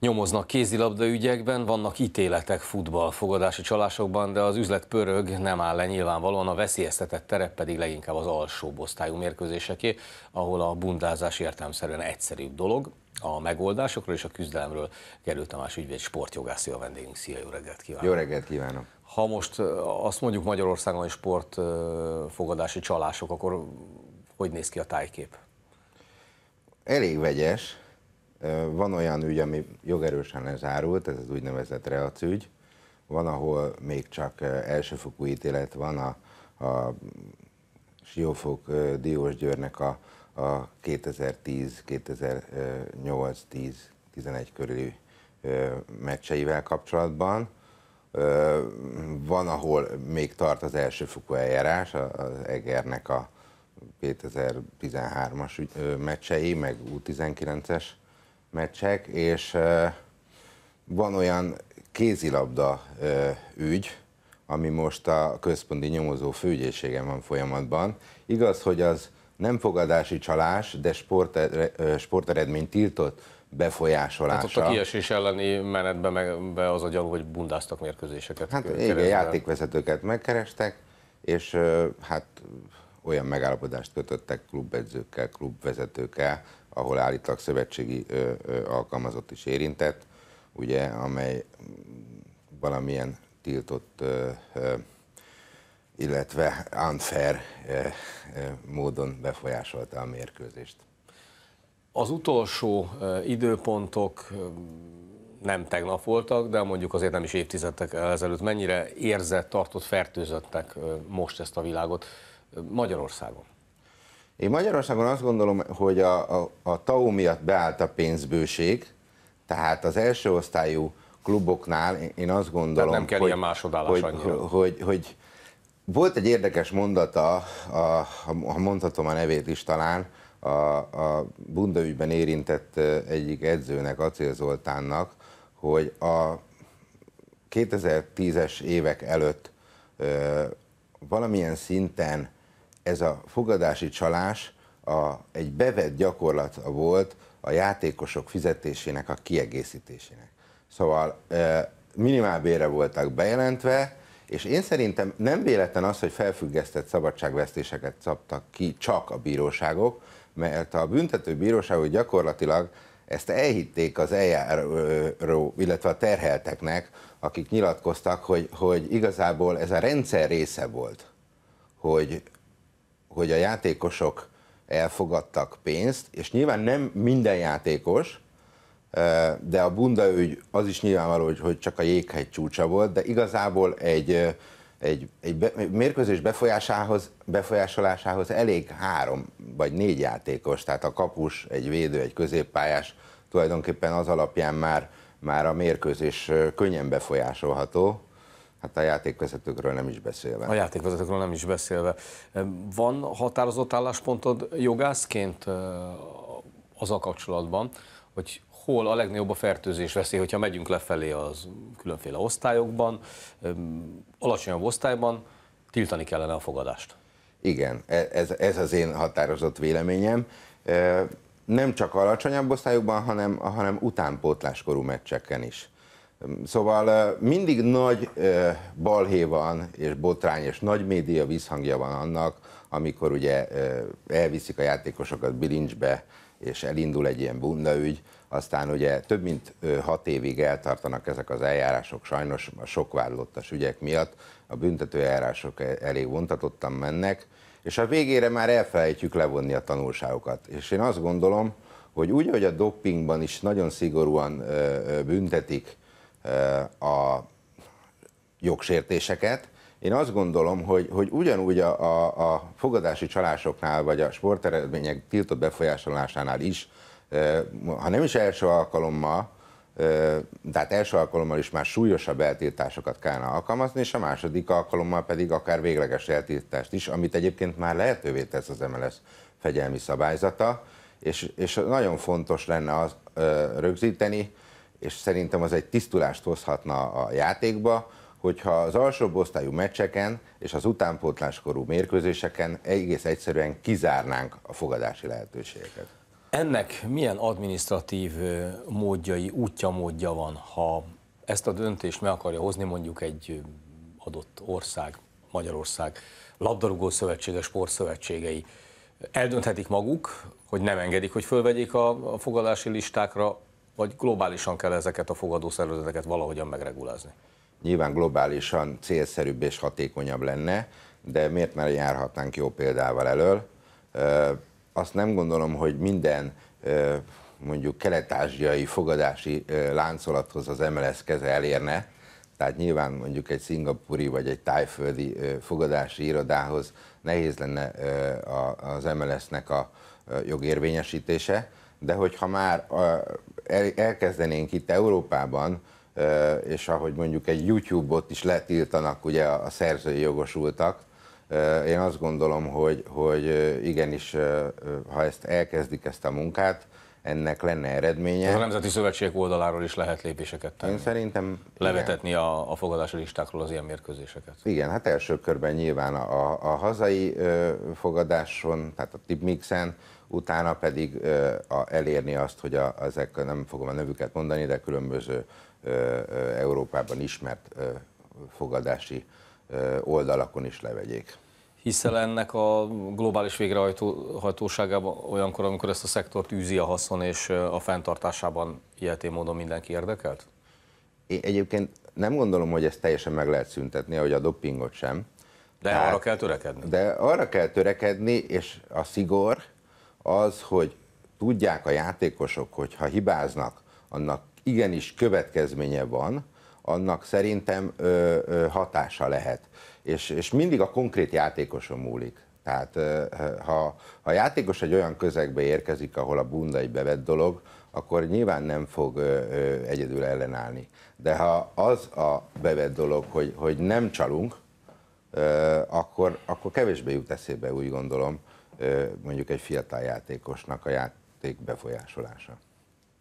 Nyomoznak kézilabda ügyekben, vannak ítéletek futballfogadási csalásokban, de az üzlet pörög, nem áll le nyilvánvalóan, a veszélyeztetett terep pedig leginkább az alsóbb osztályú mérkőzéseké, ahol a bundázás értelmszerűen egyszerűbb dolog. A megoldásokról és a küzdelemről Gerő Tamás ügyvéd sportjogászja a vendégünk. Szia, jó reggelt kívánok! Jó reggelt kívánok! Ha most azt mondjuk Magyarországon, hogy sportfogadási csalások, akkor hogy néz ki a tájkép? Elég vegyes van olyan ügy, ami jogerősen lezárult, ez az úgynevezett reac ügy. Van, ahol még csak elsőfokú ítélet van a, a Siófok Diós Győrnek a, a 2010, 2008, 10, 11 körüli meccseivel kapcsolatban. Van, ahol még tart az elsőfokú eljárás, az Egernek a 2013-as meccsei, meg U19-es meccsek, és van olyan kézilabda ügy, ami most a központi nyomozó főügyészségen van folyamatban. Igaz, hogy az nem fogadási csalás, de sportere, sporteredmény tiltott befolyásolása. Hát ott a kiesés elleni menetben meg, be az a gyanú, hogy bundáztak mérkőzéseket. Hát igen, játékvezetőket megkerestek, és hát olyan megállapodást kötöttek klubedzőkkel, klubvezetőkkel, ahol állítólag szövetségi ö, ö, alkalmazott is érintett, ugye, amely valamilyen tiltott, ö, ö, illetve unfair ö, ö, módon befolyásolta a mérkőzést. Az utolsó időpontok nem tegnap voltak, de mondjuk azért nem is évtizedek ezelőtt. Mennyire érzett, tartott, fertőzöttek most ezt a világot Magyarországon? Én Magyarországon azt gondolom, hogy a, a, a TAO miatt beállt a pénzbőség, tehát az első osztályú kluboknál én azt gondolom, nem kell hogy, ilyen hogy, hogy, hogy, hogy volt egy érdekes mondata, a, ha mondhatom a nevét is talán, a, a Bunda ügyben érintett egyik edzőnek, Acél Zoltánnak, hogy a 2010-es évek előtt ö, valamilyen szinten ez a fogadási csalás a, egy bevett gyakorlat volt a játékosok fizetésének a kiegészítésének. Szóval minimálbére voltak bejelentve, és én szerintem nem véletlen az, hogy felfüggesztett szabadságvesztéseket szabtak ki csak a bíróságok, mert a büntető bíróságok gyakorlatilag ezt elhitték az eljáró, illetve a terhelteknek, akik nyilatkoztak, hogy, hogy igazából ez a rendszer része volt, hogy hogy a játékosok elfogadtak pénzt, és nyilván nem minden játékos, de a bunda ügy az is nyilvánvaló, hogy, hogy csak a jéghegy csúcsa volt, de igazából egy, egy, egy, egy mérkőzés befolyásához, befolyásolásához elég három vagy négy játékos, tehát a kapus, egy védő, egy középpályás, tulajdonképpen az alapján már, már a mérkőzés könnyen befolyásolható, Hát a játékvezetőkről nem is beszélve. A játékvezetőkről nem is beszélve. Van határozott álláspontod jogászként az a kapcsolatban, hogy hol a legnagyobb a fertőzés veszély, hogyha megyünk lefelé az különféle osztályokban, alacsonyabb osztályban, tiltani kellene a fogadást. Igen, e, ez, ez az én határozott véleményem. Nem csak alacsonyabb osztályokban, hanem, hanem utánpótláskorú meccseken is. Szóval mindig nagy balhé van, és botrány, és nagy média visszhangja van annak, amikor ugye elviszik a játékosokat bilincsbe, és elindul egy ilyen bundaügy, aztán ugye több mint hat évig eltartanak ezek az eljárások, sajnos a sok vádlottas ügyek miatt a büntető eljárások elé vontatottan mennek, és a végére már elfelejtjük levonni a tanulságokat. És én azt gondolom, hogy úgy, hogy a doppingban is nagyon szigorúan büntetik a jogsértéseket. Én azt gondolom, hogy, hogy ugyanúgy a, a, a fogadási csalásoknál, vagy a sporteredmények tiltott befolyásolásánál is, ha nem is első alkalommal, hát első alkalommal is már súlyosabb eltiltásokat kellene alkalmazni, és a második alkalommal pedig akár végleges eltiltást is, amit egyébként már lehetővé tesz az MLS fegyelmi szabályzata, és, és nagyon fontos lenne az rögzíteni, és szerintem az egy tisztulást hozhatna a játékba, hogyha az alsóbb osztályú meccseken és az utánpótláskorú mérkőzéseken egész egyszerűen kizárnánk a fogadási lehetőségeket. Ennek milyen administratív módjai, útja módja van, ha ezt a döntést meg akarja hozni mondjuk egy adott ország, Magyarország, labdarúgó szövetsége, sportszövetségei, eldönthetik maguk, hogy nem engedik, hogy fölvegyék a fogadási listákra vagy globálisan kell ezeket a fogadó szervezeteket valahogyan megregulázni? Nyilván globálisan célszerűbb és hatékonyabb lenne, de miért már járhatnánk jó példával elől? Azt nem gondolom, hogy minden mondjuk kelet-ázsiai fogadási láncolathoz az MLS keze elérne, tehát nyilván mondjuk egy szingapúri vagy egy tájföldi fogadási irodához nehéz lenne az MLS-nek a jogérvényesítése, de hogyha már el, elkezdenénk itt Európában, és ahogy mondjuk egy YouTube-ot is letiltanak ugye a szerzői jogosultak, én azt gondolom, hogy, hogy igenis, ha ezt elkezdik ezt a munkát, ennek lenne eredménye. Ez a Nemzeti Szövetség oldaláról is lehet lépéseket tenni. Én szerintem... Levetetni igen. a, a fogadási listákról az ilyen mérkőzéseket. Igen, hát első körben nyilván a, a, hazai fogadáson, tehát a tipmixen utána pedig ö, a, elérni azt, hogy a, ezek, nem fogom a nevüket mondani, de különböző ö, ö, Európában ismert ö, fogadási ö, oldalakon is levegyék. Hiszel ennek a globális végrehajtóságában olyankor, amikor ezt a szektort űzi a haszon, és a fenntartásában ilyeté módon mindenki érdekelt? Én egyébként nem gondolom, hogy ezt teljesen meg lehet szüntetni, ahogy a dopingot sem. De Tehát, arra kell törekedni. De arra kell törekedni, és a szigor, az, hogy tudják a játékosok, hogy ha hibáznak, annak igenis következménye van, annak szerintem ö, ö, hatása lehet. És, és mindig a konkrét játékoson múlik. Tehát ö, ha, ha a játékos egy olyan közegbe érkezik, ahol a bunda egy bevett dolog, akkor nyilván nem fog ö, ö, egyedül ellenállni. De ha az a bevett dolog, hogy, hogy nem csalunk, ö, akkor, akkor kevésbé jut eszébe, úgy gondolom, mondjuk egy fiatal játékosnak a játék befolyásolása.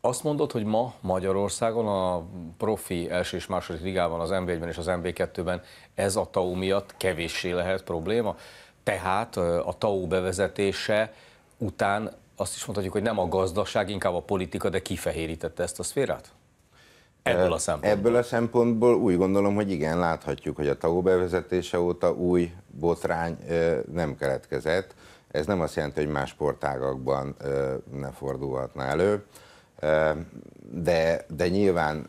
Azt mondod, hogy ma Magyarországon a profi első és második ligában, az MB1-ben és az MB2-ben ez a TAU miatt kevéssé lehet probléma. Tehát a TAU bevezetése után azt is mondhatjuk, hogy nem a gazdaság, inkább a politika, de kifehérítette ezt a szférát? Ebből a szempontból? Ebből a szempontból úgy gondolom, hogy igen, láthatjuk, hogy a TAU bevezetése óta új botrány nem keletkezett. Ez nem azt jelenti, hogy más sportágakban ne fordulhatna elő, de, de nyilván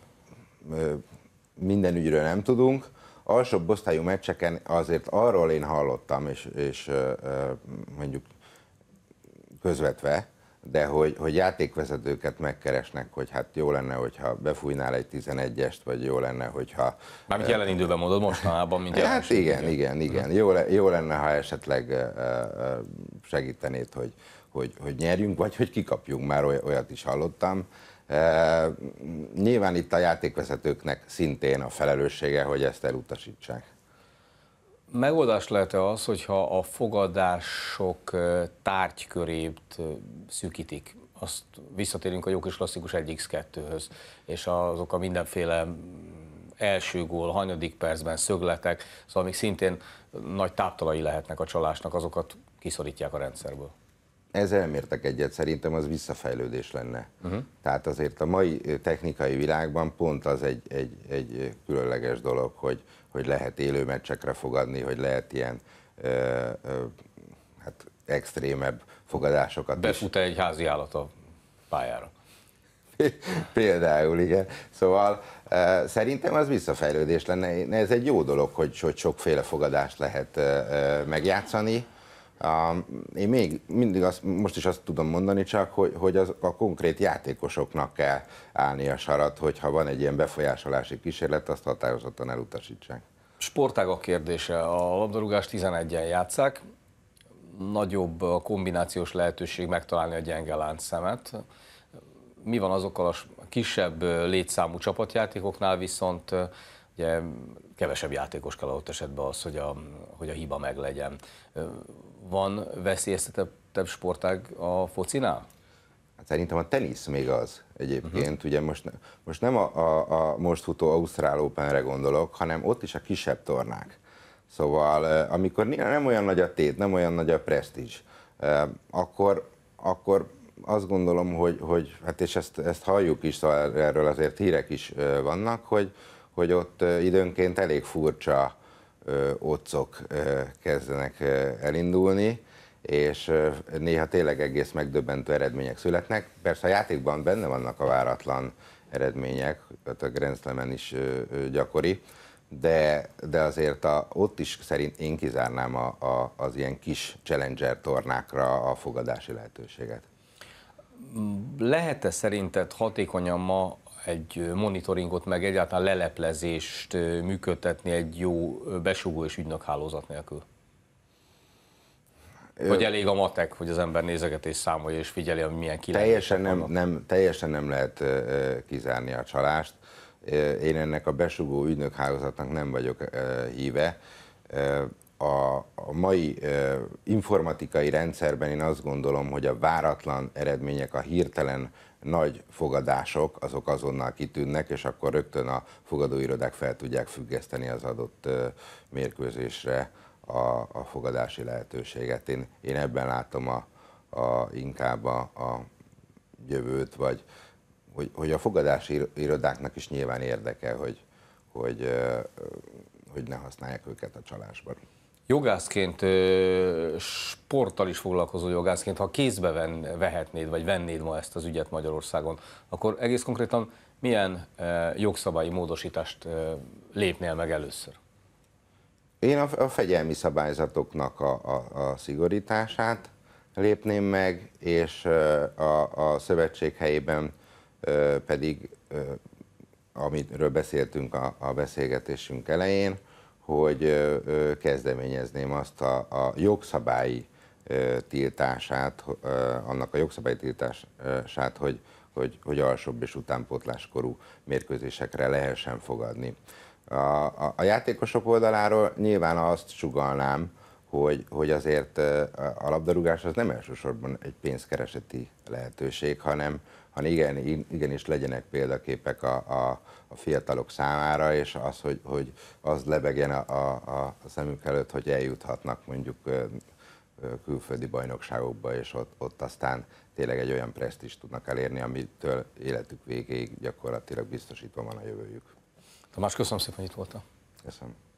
minden ügyről nem tudunk. Alsóbb osztályú meccseken azért arról én hallottam, és, és mondjuk közvetve, de hogy, hogy játékvezetőket megkeresnek, hogy hát jó lenne, hogyha befújnál egy 11-est, vagy jó lenne, hogyha... Mármint jelen időben mondod mostanában, mint jelen Hát igen, igen, igen. Jó, le, jó lenne, ha esetleg segítenéd, hogy, hogy, hogy nyerjünk, vagy hogy kikapjunk, már olyat is hallottam. Nyilván itt a játékvezetőknek szintén a felelőssége, hogy ezt elutasítsák. Megoldás lehet-e az, hogyha a fogadások tárgykörét szűkítik? Azt visszatérünk a jó kis klasszikus 1x2-höz, és azok a mindenféle mm, első gól, hanyadik percben szögletek, szóval amik szintén nagy táptalai lehetnek a csalásnak, azokat kiszorítják a rendszerből. Ez elmértek egyet, szerintem az visszafejlődés lenne. Uh-huh. Tehát azért a mai technikai világban pont az egy, egy, egy különleges dolog, hogy, hogy lehet élő meccsekre fogadni, hogy lehet ilyen ö, ö, hát extrémebb fogadásokat Befut -e egy házi állat a pályára? Például, igen. Szóval uh, szerintem az visszafejlődés lenne. Ez egy jó dolog, hogy, hogy sokféle fogadást lehet uh, megjátszani, én még mindig azt, most is azt tudom mondani csak, hogy, hogy az, a konkrét játékosoknak kell állni a sarat, hogyha van egy ilyen befolyásolási kísérlet, azt határozottan elutasítsák. a kérdése. A labdarúgást 11-en játszák, nagyobb kombinációs lehetőség megtalálni a gyenge láncszemet. Mi van azokkal a kisebb létszámú csapatjátékoknál viszont ugye kevesebb játékos kell ott esetben az, hogy a, hogy a hiba meglegyen van veszélyeztetettebb sportág a focinál? Hát szerintem a tenisz még az egyébként, uh-huh. ugye most, most nem a, a, a most futó Ausztrál Openre gondolok, hanem ott is a kisebb tornák. Szóval eh, amikor nem olyan nagy a tét, nem olyan nagy a presztízs, eh, akkor, akkor azt gondolom, hogy, hogy hát és ezt, ezt halljuk is, szóval erről azért hírek is eh, vannak, hogy, hogy ott időnként elég furcsa ócok kezdenek elindulni, és néha tényleg egész megdöbbentő eredmények születnek. Persze a játékban benne vannak a váratlan eredmények, a grenzlemen is gyakori, de, de azért a, ott is szerint én kizárnám a, a, az ilyen kis challenger tornákra a fogadási lehetőséget. Lehet-e szerinted hatékonyan ma egy monitoringot, meg egyáltalán leleplezést működtetni egy jó besugó és ügynökhálózat nélkül? Hogy elég a matek, hogy az ember nézegetés számolja és figyeli, hogy milyen kilátások teljesen nem, nem, teljesen nem lehet kizárni a csalást. Én ennek a besugó ügynökhálózatnak nem vagyok híve. A, a mai informatikai rendszerben én azt gondolom, hogy a váratlan eredmények, a hirtelen nagy fogadások, azok azonnal kitűnnek, és akkor rögtön a fogadóirodák fel tudják függeszteni az adott mérkőzésre a, a fogadási lehetőséget. Én, én ebben látom a, a, inkább a, a jövőt, vagy hogy, hogy a fogadási irodáknak is nyilván érdeke, hogy, hogy, hogy ne használják őket a csalásban. Jogászként, sporttal is foglalkozó jogászként, ha kézbe ven, vehetnéd, vagy vennéd ma ezt az ügyet Magyarországon, akkor egész konkrétan milyen jogszabályi módosítást lépnél meg először? Én a, a fegyelmi szabályzatoknak a, a, a szigorítását lépném meg, és a, a szövetség helyében pedig, amiről beszéltünk a, a beszélgetésünk elején, hogy kezdeményezném azt a, a jogszabályi tiltását, annak a jogszabályi tiltását, hogy, hogy, hogy alsóbb és utánpótláskorú mérkőzésekre lehessen fogadni. A, a, a játékosok oldaláról nyilván azt sugalnám, hogy, hogy azért a labdarúgás az nem elsősorban egy pénzkereseti lehetőség, hanem, ha igen, igenis legyenek példaképek a, a, a fiatalok számára, és az, hogy, hogy az lebegjen a, a, a szemünk előtt, hogy eljuthatnak mondjuk külföldi bajnokságokba, és ott, ott aztán tényleg egy olyan is tudnak elérni, amitől életük végéig gyakorlatilag biztosítva van a jövőjük. Tamás, köszönöm szépen, hogy itt voltam. Köszönöm.